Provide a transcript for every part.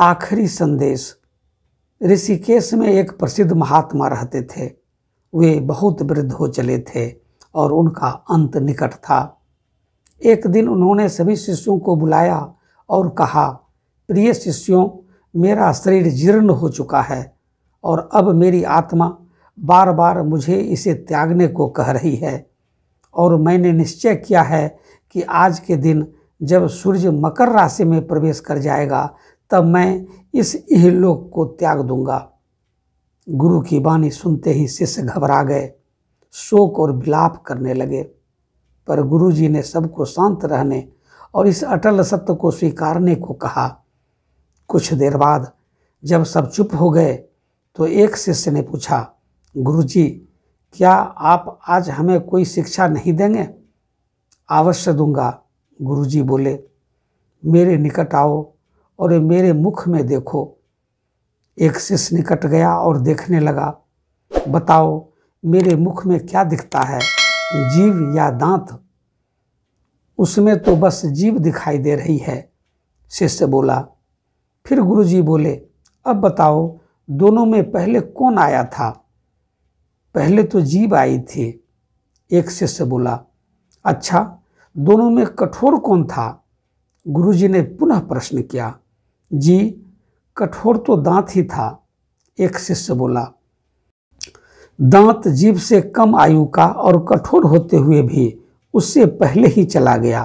आखिरी संदेश ऋषिकेश में एक प्रसिद्ध महात्मा रहते थे वे बहुत वृद्ध हो चले थे और उनका अंत निकट था एक दिन उन्होंने सभी शिष्यों को बुलाया और कहा प्रिय शिष्यों मेरा शरीर जीर्ण हो चुका है और अब मेरी आत्मा बार बार मुझे इसे त्यागने को कह रही है और मैंने निश्चय किया है कि आज के दिन जब सूर्य मकर राशि में प्रवेश कर जाएगा तब मैं इस लोक को त्याग दूंगा गुरु की वाणी सुनते ही शिष्य घबरा गए शोक और विलाप करने लगे पर गुरु जी ने सबको शांत रहने और इस अटल सत्य को स्वीकारने को कहा कुछ देर बाद जब सब चुप हो गए तो एक शिष्य ने पूछा गुरु जी क्या आप आज हमें कोई शिक्षा नहीं देंगे अवश्य दूंगा गुरुजी बोले मेरे निकट आओ और मेरे मुख में देखो एक शिष्य निकट गया और देखने लगा बताओ मेरे मुख में क्या दिखता है जीव या दांत उसमें तो बस जीव दिखाई दे रही है शिष्य बोला फिर गुरुजी बोले अब बताओ दोनों में पहले कौन आया था पहले तो जीव आई थी एक शिष्य बोला अच्छा दोनों में कठोर कौन था गुरुजी ने पुनः प्रश्न किया जी कठोर तो दांत ही था एक शिष्य बोला दांत जीव से कम आयु का और कठोर होते हुए भी उससे पहले ही चला गया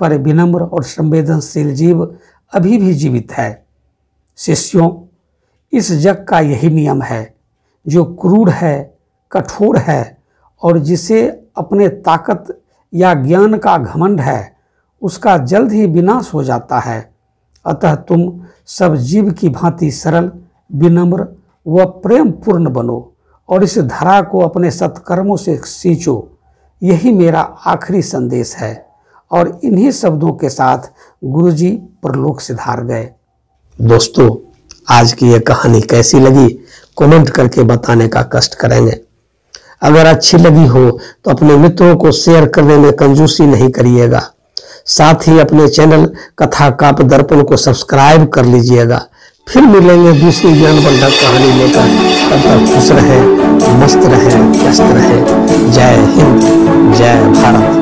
पर विनम्र और संवेदनशील जीव अभी भी जीवित है शिष्यों इस जग का यही नियम है जो क्रूर है कठोर है और जिसे अपने ताकत या ज्ञान का घमंड है उसका जल्द ही विनाश हो जाता है अतः तुम सब जीव की भांति सरल विनम्र व प्रेम पूर्ण बनो और इस धरा को अपने सत्कर्मों से सींचो यही मेरा आखिरी संदेश है और इन्हीं शब्दों के साथ गुरुजी परलोक धार गए दोस्तों आज की यह कहानी कैसी लगी कमेंट करके बताने का कष्ट करेंगे अगर अच्छी लगी हो तो अपने मित्रों को शेयर करने में कंजूसी नहीं करिएगा साथ ही अपने चैनल कथा काप दर्पण को सब्सक्राइब कर लीजिएगा फिर मिलेंगे दूसरी बंधक कहानी लेकर तब तक खुश रहें मस्त रहें व्यस्त रहें जय हिंद जय भारत